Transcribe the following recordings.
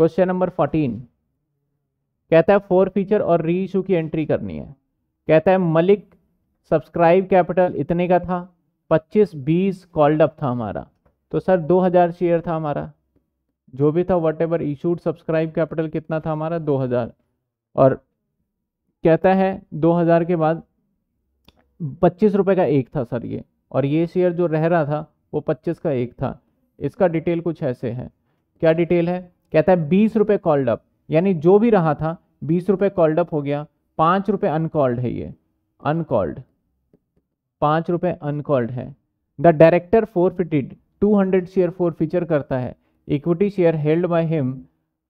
question number fourteen कहता है four feature और री इशू की एंट्री करनी है कहता है मलिक सब्सक्राइब कैपिटल इतने का था 25 बीस कॉल्ड अप था हमारा तो सर 2000 शेयर था हमारा जो भी था whatever issued subscribe capital कितना था हमारा 2000 और कहता है 2000 के बाद पच्चीस रुपये का एक था सर ये और ये शेयर जो रह रहा था वो पच्चीस का एक था इसका डिटेल कुछ ऐसे है क्या डिटेल है कहता है बीस रुपये कॉल्ड अप यानी जो भी रहा था बीस रुपये कॉल्ड अप हो गया पाँच रुपये अनकॉल्ड है ये अनकॉल्ड पाँच रुपये अनकॉल्ड है the director forfeited two hundred share forfeiture करता है equity share held by him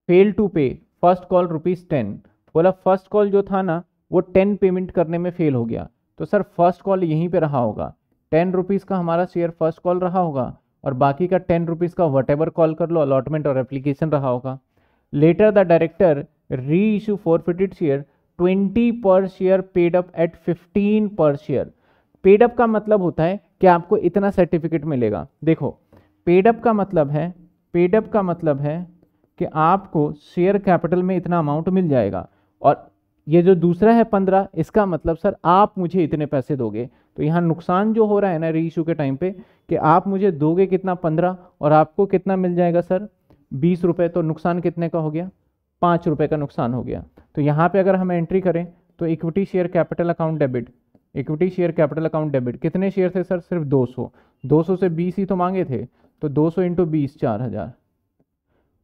fail to pay first call rupees ten बोला फर्स्ट कॉल जो था ना वो टेन पेमेंट करने में फेल हो गया तो सर फर्स्ट कॉल यहीं पे रहा होगा टेन रुपीज़ का हमारा शेयर फर्स्ट कॉल रहा होगा और बाकी का टेन रुपीज़ का वट एवर कॉल कर लो अलॉटमेंट और एप्लीकेशन रहा होगा letter the director reissue forfeited share twenty per share paid up at fifteen per share paid up का मतलब होता है कि आपको इतना सर्टिफिकेट मिलेगा देखो पेड अप का मतलब है पेड अप का मतलब है कि आपको शेयर कैपिटल में इतना अमाउंट मिल जाएगा और ये जो दूसरा है पंद्रह इसका मतलब सर आप मुझे इतने पैसे दोगे तो यहाँ नुकसान जो हो रहा है ना री इशू के टाइम पे कि आप मुझे दोगे कितना पंद्रह और आपको कितना मिल जाएगा सर बीस रुपये तो नुकसान कितने का हो गया पाँच रुपये का नुकसान हो गया तो यहाँ पे अगर हम एंट्री करें तो equity share capital account debit equity share capital account debit कितने शेयर थे सर सिर्फ दो सौ से बीस ही तो मांगे थे तो दो सौ इंटू बीस चार हज़ार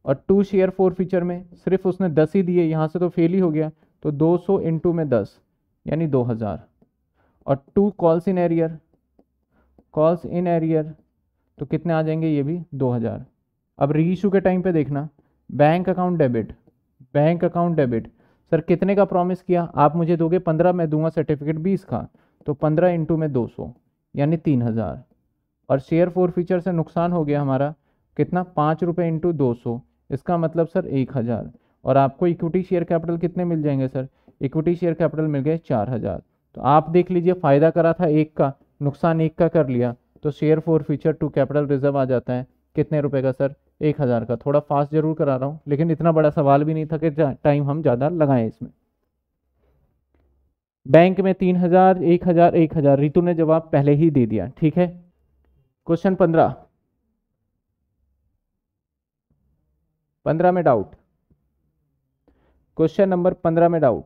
और टू शेयर फोर फीचर में सिर्फ उसने दस ही दिए यहाँ से तो फेल ही हो गया तो दो सौ इंटू में दस यानी दो हज़ार और two calls in arrear calls in arrear तो कितने आ जाएंगे ये भी दो हज़ार अब रीइशू के टाइम पे देखना bank account debit bank account debit sir कितने का प्रॉमिस किया आप मुझे दोगे पंद्रह मैं दूंगा सर्टिफिकेट बीस का तो पंद्रह इंटू में दो सौ यानी तीन हज़ार और शेयर फोर फीचर से नुकसान हो गया हमारा कितना पाँच रुपये इंटू दो सौ इसका मतलब सर एक हज़ार और आपको इक्विटी शेयर कैपिटल कितने मिल जाएंगे सर इक्विटी शेयर कैपिटल मिल गए चार हज़ार तो आप देख लीजिए फ़ायदा करा था एक का नुकसान एक का कर लिया तो share forfeiture to capital reserve आ जाता है कितने रुपए का सर एक हज़ार का थोड़ा फास्ट जरूर करा रहा हूँ लेकिन इतना बड़ा सवाल भी नहीं था कि टाइम हम ज़्यादा लगाएं इसमें बैंक में तीन हज़ार एक हज़ार एक हज़ार रितु ने जवाब पहले ही दे दिया ठीक है क्वेश्चन पंद्रह पंद्रह में डाउट क्वेश्चन नंबर पंद्रह में डाउट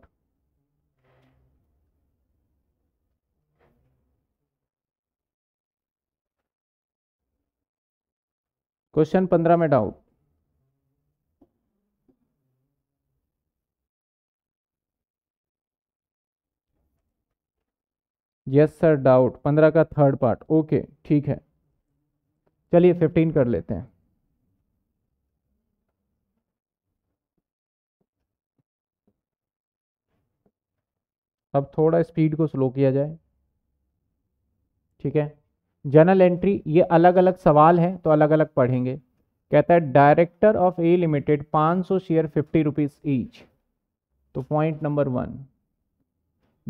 क्वेश्चन पंद्रह में डाउट यस सर डाउट पंद्रह का थर्ड पार्ट ओके ठीक है चलिए फिफ्टीन कर लेते हैं अब थोड़ा स्पीड को स्लो किया जाए ठीक है जनरल एंट्री ये अलग अलग सवाल हैं तो अलग अलग पढ़ेंगे कहता है director of a limited 500 share fifty rupees each तो पॉइंट नंबर वन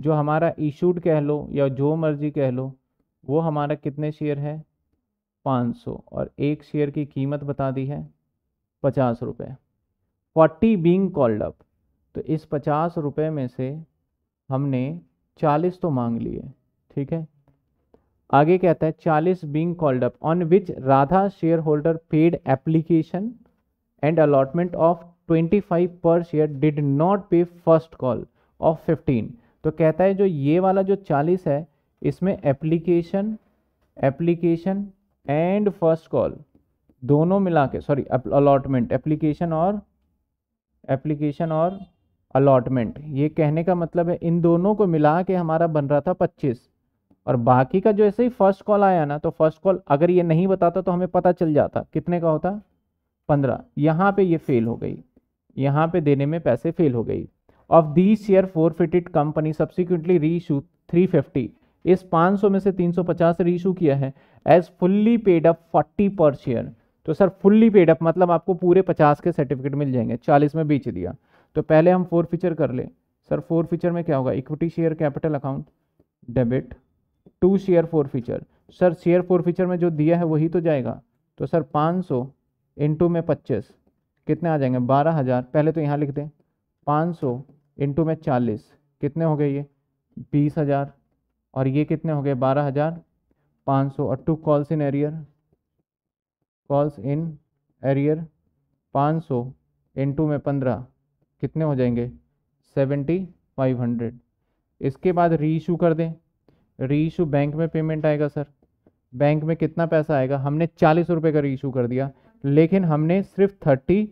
जो हमारा इशूड कह लो या जो मर्जी कह लो वो हमारा कितने शेयर है 500 और एक शेयर की कीमत बता दी है पचास रुपये फोर्टी बींग कॉल्ड अप तो इस पचास रुपये में से हमने चालीस तो मांग लिए ठीक है आगे कहता है चालीस being called up on which Radha share holder paid application and allotment of twenty five per share did not pay first call of fifteen तो कहता है जो ये वाला जो चालीस है इसमें application application and first call दोनों मिला के सॉरी अलॉटमेंट एप्लीकेशन और एप्लीकेशन और अलॉटमेंट ये कहने का मतलब है इन दोनों को मिला के हमारा बन रहा था पच्चीस और बाकी का जैसे ही फर्स्ट कॉल आया ना तो फर्स्ट कॉल अगर ये नहीं बताता तो हमें पता चल जाता कितने का होता पंद्रह यहाँ पे ये फेल हो गई यहाँ पे देने में पैसे फेल हो गई of the share forfeited company subsequently reissue three fifty इस सौ में से 350 री इशू किया है as fully paid up forty per share तो सर फुल्ली पेड अप मतलब आपको पूरे पचास के सर्टिफिकेट मिल जाएंगे चालीस में बेच दिया तो पहले हम फोर फीचर कर ले सर फोर फीचर में क्या होगा equity share capital account debit to share forfeiture sir share forfeiture में जो दिया है वही तो जाएगा तो सर पाँच सौ इंटू में पच्चीस कितने आ जाएंगे बारह हज़ार पहले तो यहाँ लिख दें पाँच सौ इंटू में चालीस कितने हो गए ये बीस हज़ार और ये कितने हो गए बारह हज़ार पाँच सौ और two calls in arrear calls in arrear पाँच सौ इंटू में पंद्रह कितने हो जाएंगे सेवेंटी फाइव हंड्रेड इसके बाद रीइशू कर दें रीइशू बैंक में पेमेंट आएगा सर बैंक में कितना पैसा आएगा हमने चालीस रुपये का रीइशू कर दिया लेकिन हमने सिर्फ थर्टी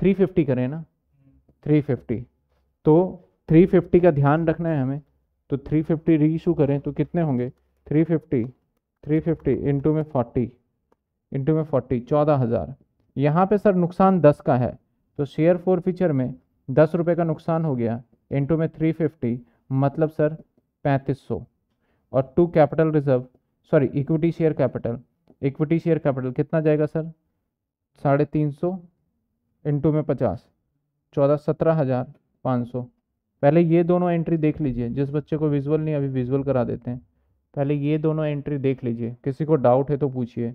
थ्री फिफ्टी करें ना थ्री फिफ्टी तो थ्री फिफ्टी का ध्यान रखना है हमें तो थ्री फिफ्टी रीइशू करें तो कितने होंगे three fifty three fifty into में फोर्टी इंटू में फोर्टी चौदह हज़ार यहाँ पर सर नुकसान दस का है तो शेयर फोर फीचर में दस रुपये का नुकसान हो गया इंटू में थ्री फिफ्टी मतलब सर पैंतीस सौ और to capital reserve sorry equity share capital equity share capital कितना जाएगा सर साढ़े तीन सौ इंटू में पचास चौदह सत्रह हज़ार पाँच सौ पहले ये दोनों एंट्री देख लीजिए जिस बच्चे को विजुअल नहीं अभी विजुअल करा देते हैं पहले ये दोनों एंट्री देख लीजिए किसी को डाउट है तो पूछिए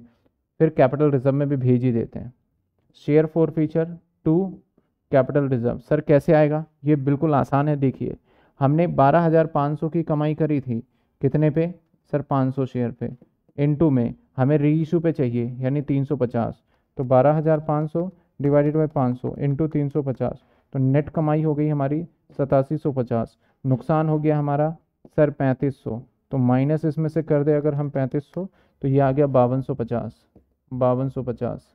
फिर कैपिटल रिजर्व में भी भेज ही देते हैं share forfeiture to capital reserve sir कैसे आएगा ये बिल्कुल आसान है देखिए हमने सौ की कमाई करी थी कितने पे सर 500 शेयर पे इनटू में हमें री पे चाहिए यानी 350 तो 12500 डिवाइडेड बाय 500 सौ 350 तो नेट कमाई हो गई हमारी सतासी नुकसान हो गया हमारा सर पैंतीस तो माइनस इसमें से कर दे अगर हम 3500 तो ये आ गया बावन सौ पचास बावन सौ पचास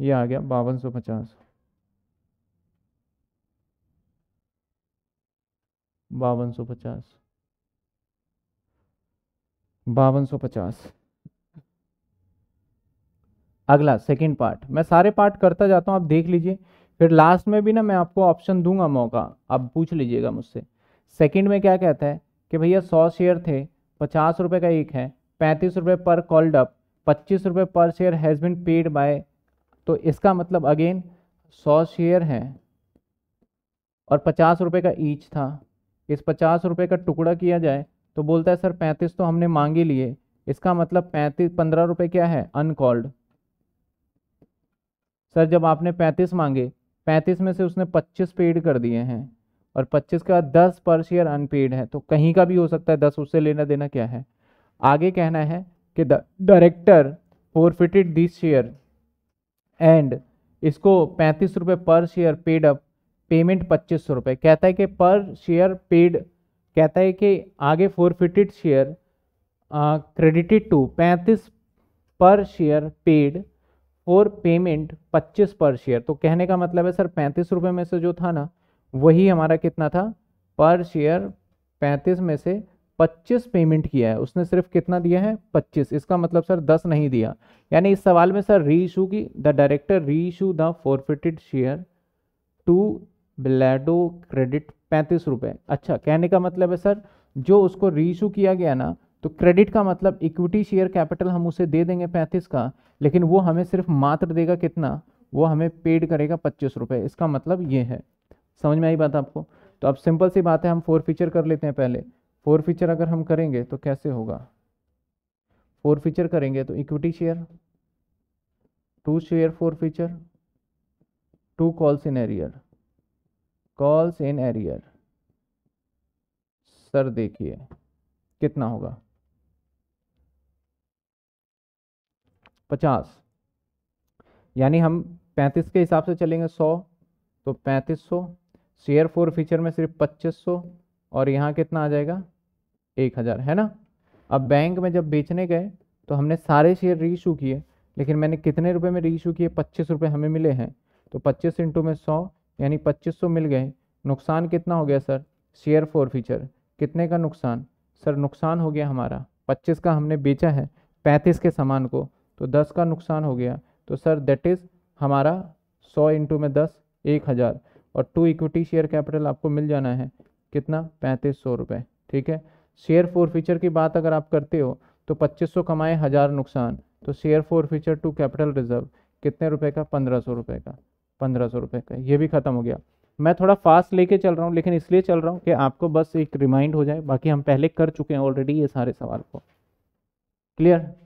ये आ गया बावन सौ पचास बावन सौ पचास बावन सौ पचास अगला सेकंड पार्ट मैं सारे पार्ट करता जाता हूँ आप देख लीजिए फिर लास्ट में भी ना मैं आपको ऑप्शन दूंगा मौका आप पूछ लीजिएगा मुझसे सेकंड में क्या कहता है कि भैया सौ शेयर थे पचास रुपये का एक है पैंतीस रुपये पर कॉल्ड अप पच्चीस रुपये per share has been paid by तो इसका मतलब अगेन सौ शेयर है और पचास रुपए का ईच था इस पचास रुपये का टुकड़ा किया जाए तो बोलता है सर पैंतीस तो हमने मांग ही लिए इसका मतलब पैंतीस पंद्रह रुपये क्या है अनकॉल्ड सर जब आपने पैंतीस मांगे पैंतीस में से उसने पच्चीस पेड कर दिए हैं और पच्चीस का दस पर शेयर अनपेड है तो कहीं का भी हो सकता है दस उससे लेना देना क्या है आगे कहना है कि director forfeited this share and इसको पैंतीस रुपये per share paid up payment पच्चीस सौ रुपये कहता है कि पर शेयर पेड कहता है कि आगे फोरफिटेड शेयर क्रेडिटेड टू पैंतीस पर शेयर पेड फॉर पेमेंट पच्चीस पर शेयर तो कहने का मतलब है सर पैंतीस रुपये में से जो था ना वही हमारा कितना था पर शेयर पैंतीस में से पच्चीस पेमेंट किया है उसने सिर्फ कितना दिया है पच्चीस इसका मतलब सर दस नहीं दिया यानी इस सवाल में सर री इशू की the director reissue the forfeited share to ब्लैडो क्रेडिट पैंतीस रुपये अच्छा कहने का मतलब है सर जो उसको रीइशू किया गया ना तो क्रेडिट का मतलब इक्विटी शेयर कैपिटल हम उसे दे देंगे पैंतीस का लेकिन वो हमें सिर्फ मात्र देगा कितना वो हमें पेड करेगा पच्चीस रुपये इसका मतलब ये है समझ में आई बात आपको तो अब सिंपल सी बात है हम फोर फीचर कर लेते हैं पहले फोर फीचर अगर हम करेंगे तो कैसे होगा फोर फीचर करेंगे तो equity share to share forfeiture to call सिनेरियर कॉल्स इन एरियर सर देखिए कितना होगा पचास यानी हम पैंतीस के हिसाब से चलेंगे सौ तो पैंतीस सौ शेयर फोर फीचर में सिर्फ पच्चीस सौ और यहाँ कितना आ जाएगा एक हज़ार है ना अब बैंक में जब बेचने गए तो हमने सारे शेयर रीशू किए लेकिन मैंने कितने रुपए में रीशू किए पच्चीस रुपये हमें मिले हैं तो पच्चीस इंटू में सौ यानी 2500 मिल गए नुकसान कितना हो गया सर शेयर फोर फीचर कितने का नुकसान सर नुकसान हो गया हमारा 25 का हमने बेचा है 35 के सामान को तो 10 का नुकसान हो गया तो सर दैट इज़ हमारा 100 इंटू में 10 एक हज़ार और टू इक्विटी शेयर कैपिटल आपको मिल जाना है कितना पैंतीस सौ रुपये ठीक है शेयर फोर फीचर की बात अगर आप करते हो तो पच्चीस सौ कमाए हज़ार नुकसान तो share forfeiture to capital reserve कितने रुपए का पंद्रह सौ रुपये का पंद्रह सौ रुपये का ये भी ख़त्म हो गया मैं थोड़ा फास्ट लेके चल रहा हूँ लेकिन इसलिए चल रहा हूँ कि आपको बस एक रिमाइंड हो जाए बाकी हम पहले कर चुके हैं ऑलरेडी ये सारे सवाल को क्लियर